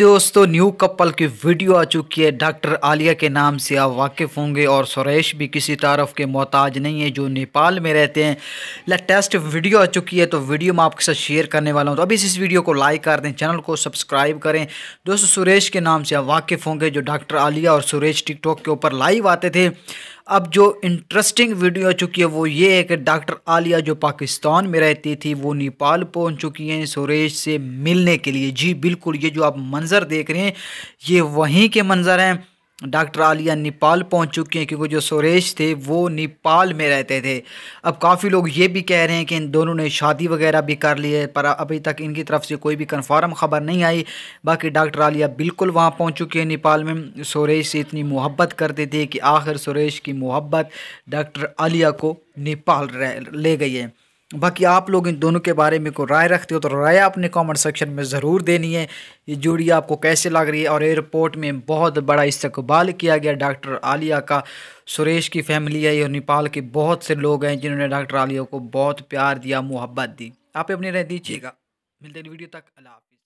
दोस्तों new couple की video आ चुकी है डॉक्टर आलिया के नाम से आप वाकिफ़ होंगे और सुरेश भी किसी तरफ के मोहताज नहीं है जो नेपाल में रहते हैं लेटेस्ट वीडियो आ चुकी है तो वीडियो मैं आपके साथ शेयर करने वाला हूं तो अभी इस वीडियो को लाइक कर दें चैनल को सब्सक्राइब करें दोस्तों सुरेश के नाम से आप वाकिफ़ होंगे जो डॉक्टर आलिया और सुरेश टिकटॉक के ऊपर लाइव आते थे अब जो इंटरेस्टिंग वीडियो आ चुकी है वो ये है कि डॉक्टर आलिया जो पाकिस्तान में रहती थी वो नेपाल पहुंच चुकी हैं सुरेश से मिलने के लिए जी बिल्कुल ये जो आप मंज़र देख रहे हैं ये वहीं के मंज़र हैं डॉक्टर आलिया नेपाल पहुंच चुकी हैं क्योंकि जो सुरेश थे वो नेपाल में रहते थे अब काफ़ी लोग ये भी कह रहे हैं कि इन दोनों ने शादी वगैरह भी कर ली है पर अभी तक इनकी तरफ से कोई भी कन्फर्म खबर नहीं आई बाकी डॉक्टर आलिया बिल्कुल वहाँ पहुंच चुकी हैं नेपाल में सुरेश से इतनी मोहब्बत करते थे कि आखिर सुरेश की मोहब्बत डॉक्टर आलिया को नेपाल ले गई है बाकी आप लोग इन दोनों के बारे में कोई राय रखते हो तो राय आपने कमेंट सेक्शन में ज़रूर देनी है ये जोड़ी आपको कैसे लग रही है और एयरपोर्ट में बहुत बड़ा इस्तकबाल किया गया डॉक्टर आलिया का सुरेश की फैमिली है और नेपाल के बहुत से लोग हैं जिन्होंने डॉक्टर आलिया को बहुत प्यार दिया मोहब्बत दी आप अपनी राय दीजिएगा मिलते वीडियो तक अल्लाह हाफिज़